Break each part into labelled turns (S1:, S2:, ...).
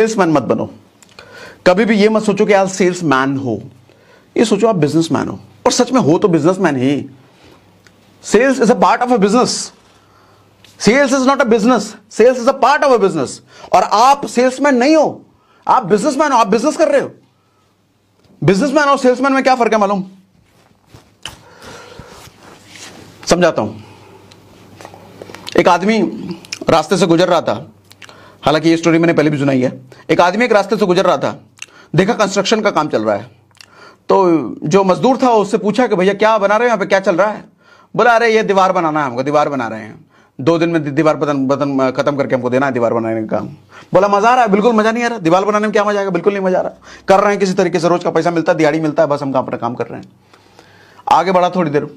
S1: salesman मत बनो कभी भी ये मत सोचो कि आप सेल्समैन हो ये सोचो आप बिजनेसमैन हो और सच में हो तो बिजनेसमैन ही sales is a part of a business sales is not a business sales is a part of a business और आप सेल्समैन नहीं हो आप बिजनेसमैन हो आप बिजनेस कर रहे हो बिजनेसमैन और सेल्समैन में क्या फर्क है मालूम समझाता हूं एक आदमी रास्ते से गुजर रहा था हालांकि ये स्टोरी मैंने पहले भी सुनाई है एक आदमी एक रास्ते से गुजर रहा था देखा कंस्ट्रक्शन का काम चल रहा है तो जो मजदूर था उससे पूछा कि भैया क्या बना रहे हैं यहाँ पे क्या चल रहा है बोला अरे ये दीवार बनाना है हमको दीवार बना रहे हैं दो दिन में दीवार बदन बदन खत्म करके हमको देना है दीवार बनाने का काम बोला मजा आ रहा है बिल्कुल मजा नहीं आ रहा दीवार बनाने में क्या मजा आएगा बिल्कुल नहीं मजा आ रहा कर रहे हैं किसी तरीके से रोज का पैसा मिलता है दिहाड़ी मिलता है बस हम अपना काम कर रहे हैं आगे बढ़ा थोड़ी देर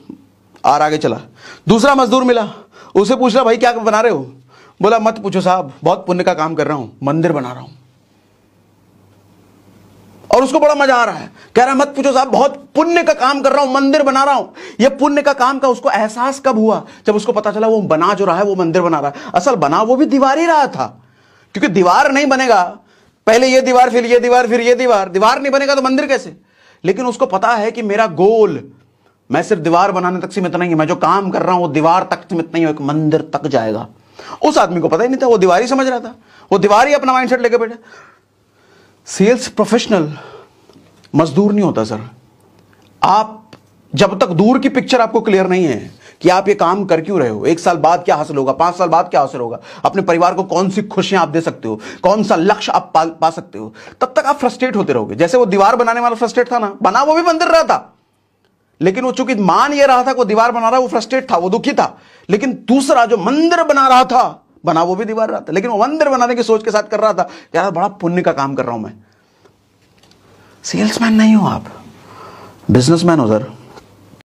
S1: और आगे चला दूसरा मजदूर मिला उसे पूछ रहा भाई क्या बना रहे हो बोला मत पूछो साहब बहुत पुण्य का काम कर रहा हूं मंदिर बना रहा हूं और उसको बड़ा मजा आ रहा है कह रहा है मत पूछो साहब बहुत पुण्य का काम कर रहा हूं मंदिर बना रहा हूं यह पुण्य का काम का उसको एहसास कब हुआ जब उसको पता चला वो बना जो रहा है वो मंदिर बना रहा है असल बना वो भी दीवार ही रहा था क्योंकि दीवार नहीं बनेगा पहले ये दीवार फिर ये दीवार फिर ये दीवार दीवार नहीं बनेगा तो मंदिर कैसे लेकिन उसको पता है कि मेरा गोल मैं सिर्फ दीवार बनाने तक सीमित नहीं मैं जो काम कर रहा हूं वो दीवार तक सीमित नहीं हो एक मंदिर तक जाएगा उस आदमी को पता ही नहीं था वो दीवार समझ रहा था वो दीवार अपना माइंड लेकर बैठा सेल्स प्रोफेशनल मजदूर नहीं होता सर आप जब तक दूर की पिक्चर आपको क्लियर नहीं है कि आप ये काम कर क्यों रहे हो एक साल बाद क्या हासिल होगा पांच साल बाद क्या हासिल होगा अपने परिवार को कौन सी खुशियां आप दे सकते हो कौन सा लक्ष्य आप पा, पा सकते हो तब तक आप फ्रस्ट्रेट होते रहोगे जैसे वो दीवार बनाने वाला फ्रस्ट्रेट था ना बना वो भी मंदिर रहा था लेकिन वो चूंकि मान ये रहा था वो दीवार बना रहा वो फ्रस्ट्रेट था वो दुखी था लेकिन दूसरा जो मंदिर बना रहा था बना वो भी दीवार रहा था लेकिन वो मंदिर बनाने की सोच के साथ कर रहा था यार बड़ा पुण्य का काम कर रहा हूं मैं सेल्समैन नहीं हो आप बिजनेसमैन हो सर